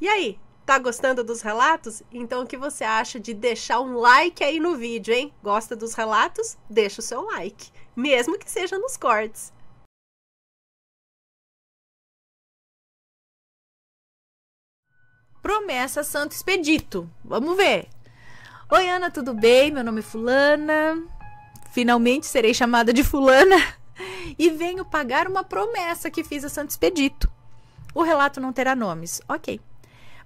E aí, tá gostando dos relatos? Então o que você acha de deixar um like aí no vídeo, hein? Gosta dos relatos? Deixa o seu like, mesmo que seja nos cortes. Promessa Santo Expedito. Vamos ver. Oi, Ana, tudo bem? Meu nome é Fulana. Finalmente serei chamada de Fulana. E venho pagar uma promessa que fiz a Santo Expedito. O relato não terá nomes. Ok.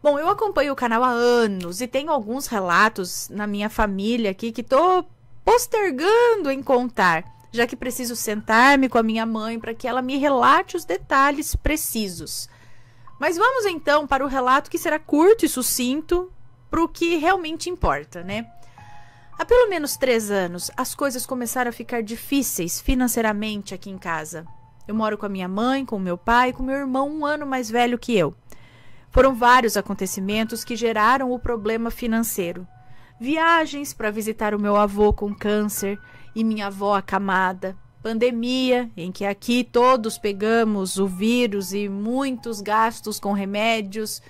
Bom, eu acompanho o canal há anos e tenho alguns relatos na minha família aqui que tô postergando em contar, já que preciso sentar-me com a minha mãe para que ela me relate os detalhes precisos. Mas vamos então para o relato que será curto e sucinto para o que realmente importa, né? Há pelo menos três anos, as coisas começaram a ficar difíceis financeiramente aqui em casa. Eu moro com a minha mãe, com meu pai, com meu irmão um ano mais velho que eu. Foram vários acontecimentos que geraram o problema financeiro. Viagens para visitar o meu avô com câncer e minha avó acamada, pandemia, em que aqui todos pegamos o vírus e muitos gastos com remédios,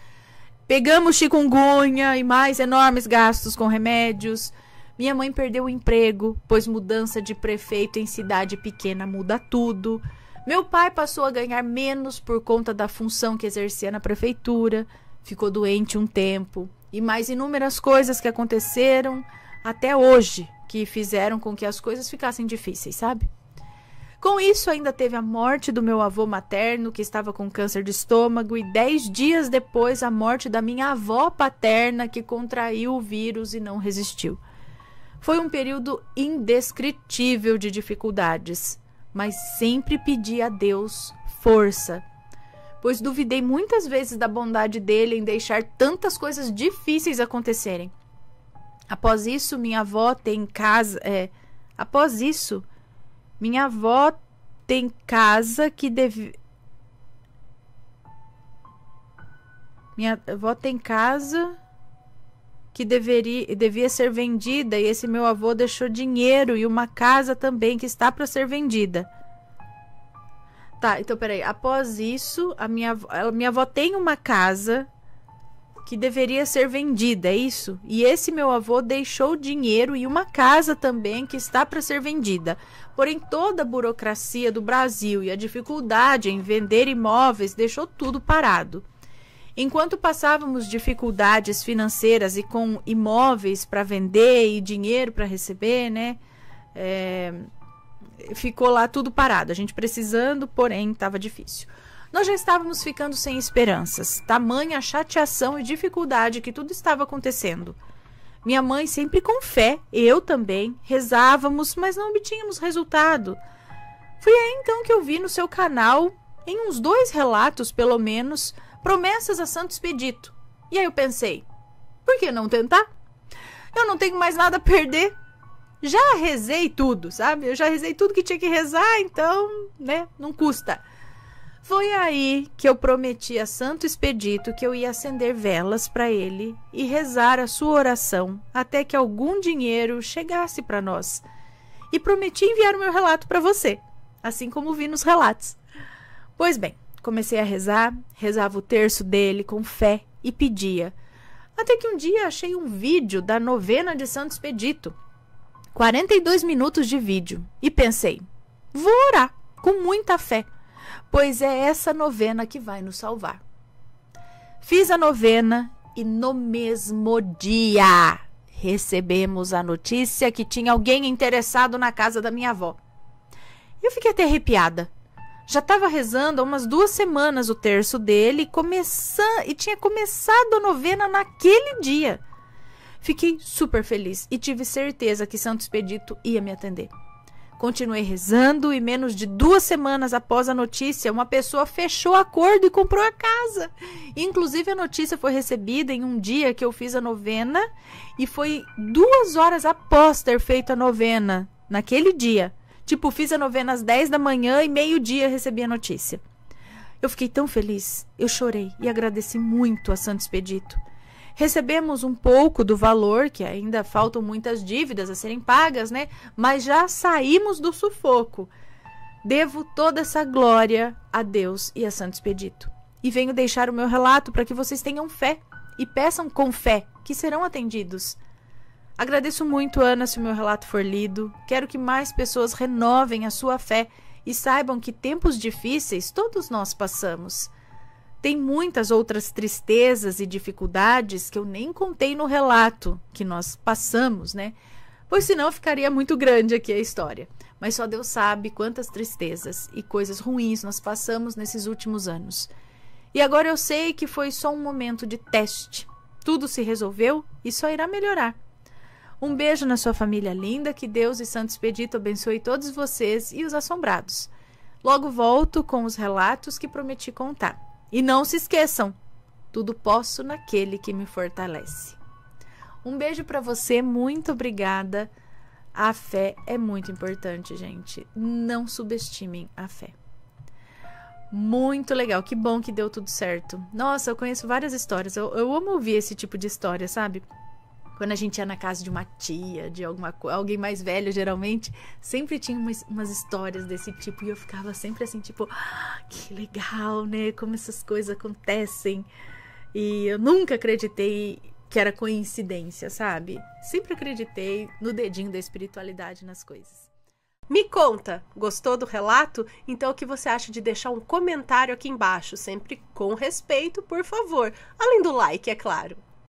pegamos chikungunya e mais enormes gastos com remédios. Minha mãe perdeu o emprego, pois mudança de prefeito em cidade pequena muda tudo. Meu pai passou a ganhar menos por conta da função que exercia na prefeitura, ficou doente um tempo e mais inúmeras coisas que aconteceram até hoje que fizeram com que as coisas ficassem difíceis, sabe? Com isso, ainda teve a morte do meu avô materno, que estava com câncer de estômago, e dez dias depois, a morte da minha avó paterna, que contraiu o vírus e não resistiu. Foi um período indescritível de dificuldades mas sempre pedi a Deus força, pois duvidei muitas vezes da bondade dele em deixar tantas coisas difíceis acontecerem. Após isso, minha avó tem casa. É, após isso, minha avó tem casa que deve. Minha avó tem casa que deveria, devia ser vendida e esse meu avô deixou dinheiro e uma casa também que está para ser vendida. Tá, então peraí. Após isso, a minha, a minha avó tem uma casa que deveria ser vendida, é isso? E esse meu avô deixou dinheiro e uma casa também que está para ser vendida. Porém, toda a burocracia do Brasil e a dificuldade em vender imóveis deixou tudo parado. Enquanto passávamos dificuldades financeiras e com imóveis para vender e dinheiro para receber, né? É, ficou lá tudo parado. A gente precisando, porém, estava difícil. Nós já estávamos ficando sem esperanças, tamanha chateação e dificuldade que tudo estava acontecendo. Minha mãe sempre com fé, eu também, rezávamos, mas não obtínhamos resultado. Foi aí então que eu vi no seu canal, em uns dois relatos pelo menos, promessas a Santo Expedito. E aí eu pensei, por que não tentar? Eu não tenho mais nada a perder. Já rezei tudo, sabe? Eu já rezei tudo que tinha que rezar, então, né, não custa. Foi aí que eu prometi a Santo Expedito que eu ia acender velas para ele e rezar a sua oração até que algum dinheiro chegasse para nós. E prometi enviar o meu relato para você, assim como vi nos relatos. Pois bem, Comecei a rezar, rezava o terço dele com fé e pedia. Até que um dia achei um vídeo da novena de Santo Expedito. 42 minutos de vídeo. E pensei, vou orar com muita fé, pois é essa novena que vai nos salvar. Fiz a novena e no mesmo dia recebemos a notícia que tinha alguém interessado na casa da minha avó. Eu fiquei até arrepiada já estava rezando há umas duas semanas o terço dele começando, e tinha começado a novena naquele dia. Fiquei super feliz e tive certeza que Santo Expedito ia me atender. Continuei rezando e menos de duas semanas após a notícia, uma pessoa fechou acordo e comprou a casa. Inclusive, a notícia foi recebida em um dia que eu fiz a novena e foi duas horas após ter feito a novena, naquele dia, Tipo, fiz a novena às 10 da manhã e meio-dia recebi a notícia. Eu fiquei tão feliz, eu chorei e agradeci muito a Santo Expedito. Recebemos um pouco do valor, que ainda faltam muitas dívidas a serem pagas, né? Mas já saímos do sufoco. Devo toda essa glória a Deus e a Santo Expedito. E venho deixar o meu relato para que vocês tenham fé e peçam com fé que serão atendidos. Agradeço muito, Ana, se o meu relato for lido. Quero que mais pessoas renovem a sua fé e saibam que tempos difíceis todos nós passamos. Tem muitas outras tristezas e dificuldades que eu nem contei no relato que nós passamos, né? Pois senão ficaria muito grande aqui a história. Mas só Deus sabe quantas tristezas e coisas ruins nós passamos nesses últimos anos. E agora eu sei que foi só um momento de teste. Tudo se resolveu e só irá melhorar. Um beijo na sua família linda, que Deus e Santo Expedito abençoe todos vocês e os assombrados. Logo volto com os relatos que prometi contar. E não se esqueçam, tudo posso naquele que me fortalece. Um beijo para você, muito obrigada. A fé é muito importante, gente. Não subestimem a fé. Muito legal, que bom que deu tudo certo. Nossa, eu conheço várias histórias. Eu, eu amo ouvir esse tipo de história, sabe? Quando a gente ia na casa de uma tia, de alguma alguém mais velho, geralmente, sempre tinha umas, umas histórias desse tipo e eu ficava sempre assim, tipo, ah, que legal, né? Como essas coisas acontecem. E eu nunca acreditei que era coincidência, sabe? Sempre acreditei no dedinho da espiritualidade nas coisas. Me conta, gostou do relato? Então o que você acha de deixar um comentário aqui embaixo, sempre com respeito, por favor, além do like, é claro.